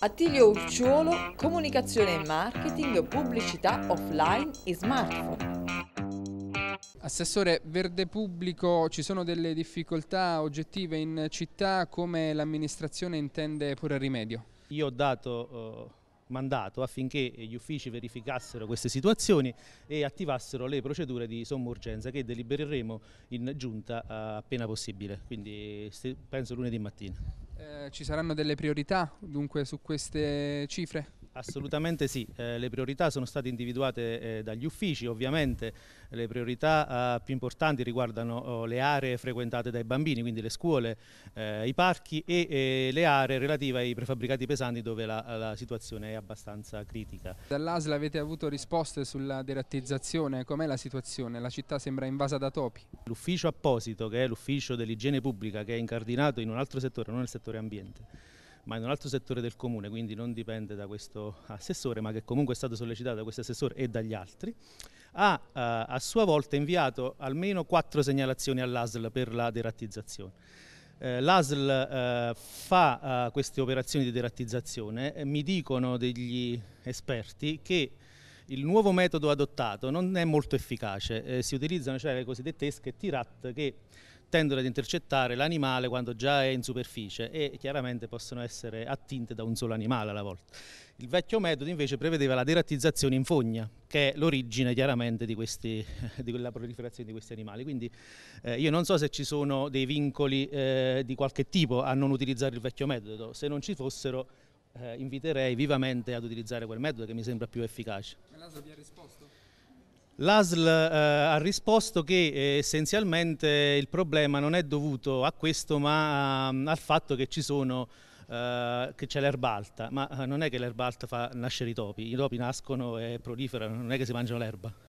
Attilio Urciuolo, comunicazione e marketing, pubblicità offline e smartphone. Assessore Verde Pubblico, ci sono delle difficoltà oggettive in città, come l'amministrazione intende porre rimedio? Io ho dato eh, mandato affinché gli uffici verificassero queste situazioni e attivassero le procedure di somma urgenza che delibereremo in giunta eh, appena possibile, quindi penso lunedì mattina. Eh, ci saranno delle priorità dunque su queste cifre? Assolutamente sì, eh, le priorità sono state individuate eh, dagli uffici, ovviamente le priorità eh, più importanti riguardano oh, le aree frequentate dai bambini, quindi le scuole, eh, i parchi e eh, le aree relative ai prefabbricati pesanti dove la, la situazione è abbastanza critica. Dall'ASL avete avuto risposte sulla derattizzazione, com'è la situazione? La città sembra invasa da topi. L'ufficio apposito, che è l'ufficio dell'igiene pubblica, che è incardinato in un altro settore, non nel settore ambiente, ma in un altro settore del comune, quindi non dipende da questo assessore, ma che comunque è stato sollecitato da questo assessore e dagli altri, ha eh, a sua volta inviato almeno quattro segnalazioni all'ASL per la derattizzazione. Eh, L'ASL eh, fa eh, queste operazioni di derattizzazione, mi dicono degli esperti che il nuovo metodo adottato non è molto efficace, eh, si utilizzano cioè le cosiddette esche tirat che tendono ad intercettare l'animale quando già è in superficie e chiaramente possono essere attinte da un solo animale alla volta. Il vecchio metodo invece prevedeva la derattizzazione in fogna, che è l'origine chiaramente di, questi, di, quella proliferazione di questi animali. Quindi eh, io non so se ci sono dei vincoli eh, di qualche tipo a non utilizzare il vecchio metodo, se non ci fossero eh, inviterei vivamente ad utilizzare quel metodo che mi sembra più efficace. Melaso vi ha risposto? L'ASL eh, ha risposto che eh, essenzialmente il problema non è dovuto a questo ma um, al fatto che ci sono eh, che c'è l'erba alta, ma eh, non è che l'erba alta fa nascere i topi, i topi nascono e proliferano, non è che si mangiano l'erba.